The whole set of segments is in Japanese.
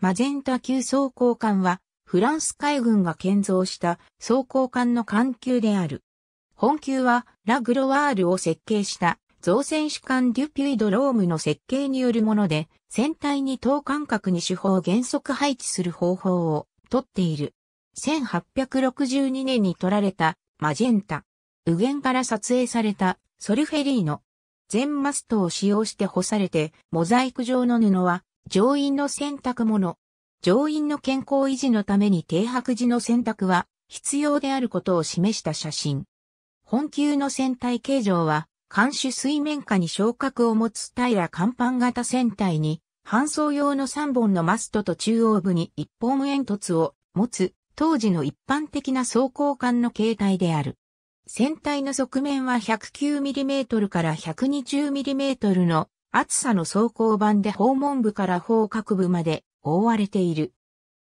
マゼンタ級装甲艦は、フランス海軍が建造した装甲艦の艦級である。本級は、ラグロワールを設計した造船主艦デュピュイドロームの設計によるもので、船体に等間隔に手法を原則配置する方法をとっている。1862年に撮られたマジェンタ。右舷から撮影されたソルフェリーノ。全マストを使用して干されて、モザイク状の布は乗員の洗濯物。乗員の健康維持のために停泊時の洗濯は必要であることを示した写真。本級の船体形状は、艦首水面下に昇格を持つ平甲板型船体に、搬送用の3本のマストと中央部に1本煙突を持つ、当時の一般的な装甲艦の形態である。船体の側面は 109mm から 120mm の暑さの走行版で訪問部から方角部まで覆われている。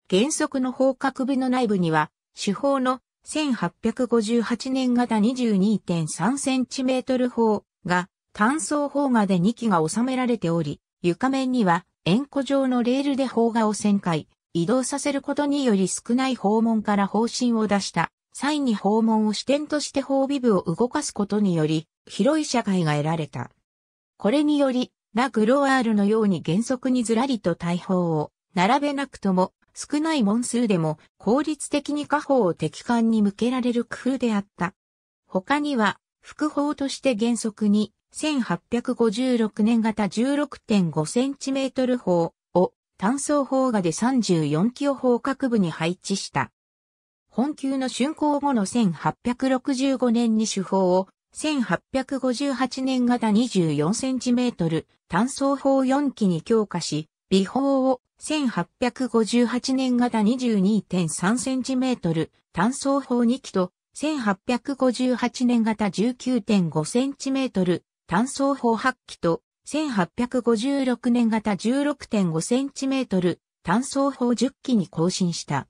原則の方角部の内部には、手法の1858年型 22.3cm 砲が単層砲画で2機が収められており、床面には円弧状のレールで砲画を旋回、移動させることにより少ない訪問から方針を出した際に訪問を視点として法尾部を動かすことにより、広い社会が得られた。これにより、ラ・グロワールのように原則にずらりと大砲を並べなくとも少ない門数でも効率的に火砲を敵艦に向けられる工夫であった。他には、副砲として原則に1856年型 16.5cm 砲を単装砲画で34キロ砲各部に配置した。本級の竣工後の1865年に手法を1858年型 24cm 単装砲4機に強化し、微砲を1858年型 22.3cm 単装砲2機と1858年型 19.5cm 単装砲8機と1856年型 16.5cm 単装砲10機に更新した。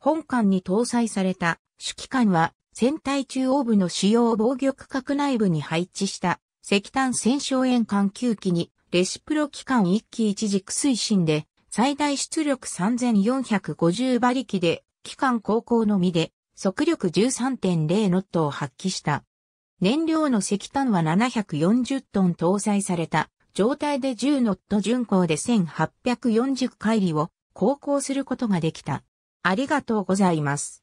本艦に搭載された主機関は船体中央部の主要防御区画内部に配置した石炭戦勝塩管9機にレシプロ機関1機一軸推進で最大出力3450馬力で機関航行のみで速力13.0ノットを発揮した。燃料の石炭は740トン搭載された状態で10ノット巡航で1840海里を航行することができた。ありがとうございます。